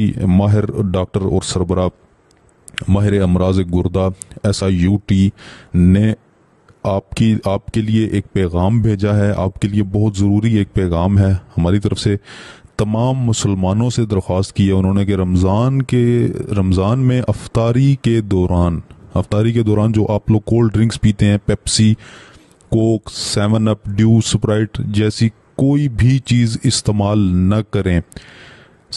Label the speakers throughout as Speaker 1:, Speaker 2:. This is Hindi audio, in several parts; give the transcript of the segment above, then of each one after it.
Speaker 1: की माहिर डॉक्टर और सरबरा माहिर अमराज गुर्दा एस आई यू टी ने आपकी आपके लिए एक पैगाम भेजा है आपके लिए बहुत ज़रूरी एक पैगाम है हमारी तरफ से तमाम मुसलमानों से दरख्वास्त की है उन्होंने कि रमज़ान के रमज़ान में अफतारी के दौरान अफतारी के दौरान जो आप लोग कोल्ड ड्रिंक्स पीते हैं Pepsi Coke Seven Up Dew Sprite जैसी कोई भी चीज़ इस्तेमाल न करें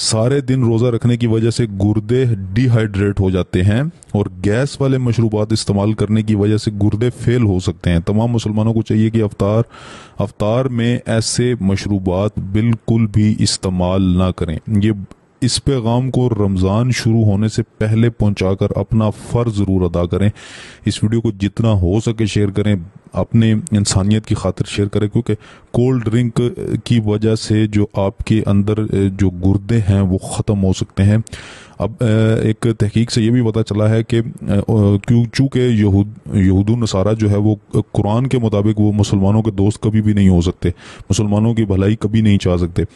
Speaker 1: सारे दिन रोज़ा रखने की वजह से गुर्दे डिहाइड्रेट हो जाते हैं और गैस वाले मशरूबात इस्तेमाल करने की वजह से गुर्दे फेल हो सकते हैं तमाम मुसलमानों को चाहिए कि अवतार अवतार में ऐसे मशरूबात बिल्कुल भी इस्तेमाल ना करें ये इस पैगाम को रमज़ान शुरू होने से पहले पहुंचाकर अपना फ़र्ज़ ज़रूर अदा करें इस वीडियो को जितना हो सके शेयर करें अपने इंसानियत की खातिर शेयर करें क्योंकि कोल्ड ड्रिंक की वजह से जो आपके अंदर जो गुर्दे हैं वो ख़त्म हो सकते हैं अब एक तहकीक से ये भी पता चला है कि क्यों चूँकि यहूद यहूद नसारा जो है वो कुरान के मुताबिक वो मुसलमानों के दोस्त कभी भी नहीं हो सकते मुसलमानों की भलाई कभी नहीं चाह सकते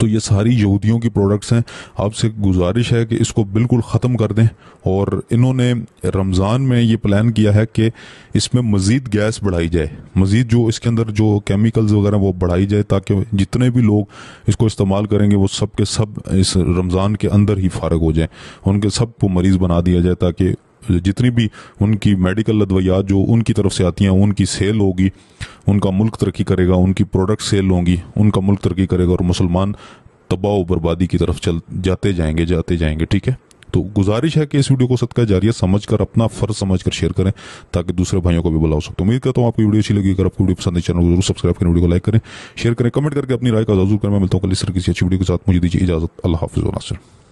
Speaker 1: तो ये सारी यहूदियों की प्रोडक्ट्स हैं आपसे गुजारिश है कि इसको बिल्कुल ख़त्म कर दें और इन्होंने रमज़ान में ये प्लान किया है कि इसमें मज़ीद गैस बढ़ाई जाए मज़ीद जो इसके अंदर जो केमिकल्स वगैरह वो बढ़ाई जाए ताकि जितने भी लोग इसको इस्तेमाल करेंगे वो सब के सब इस रमज़ान के अंदर ही फारग हो जाएँ उनके सब को मरीज़ बना दिया जाए ताकि जितनी भी उनकी मेडिकल अद्वियात जो उनकी तरफ से आती हैं उनकी सेल होगी उनका मुल्क तरक्की करेगा उनकी प्रोडक्ट सेल होंगी उनका मुल्क तरक्की करेगा और मुसलमान तबाह बर्बादी की तरफ चल जाते जाएंगे जाते जाएंगे ठीक है तो गुजारिश है कि इस वीडियो को सदका जारी समझ कर अपना फर्ज समझ कर शेयर करें ताकि दूसरे भाइयों को भी बुला सकते उम्मीद करता हूँ आपकी वीडियो अच्छी लगी अगर आपको वीडियो पसंद है चैनल को जरूर सब्सक्राइब करें वीडियो को लाइक करें शेयर करें कमेंट करके अपनी राय का जरूर करें मैं मिलता हूँ कल इस तरह किसी अच्छी वीडियो के साथ मुझे दीजिए इजाजत अल्लाह हाफिज नासिर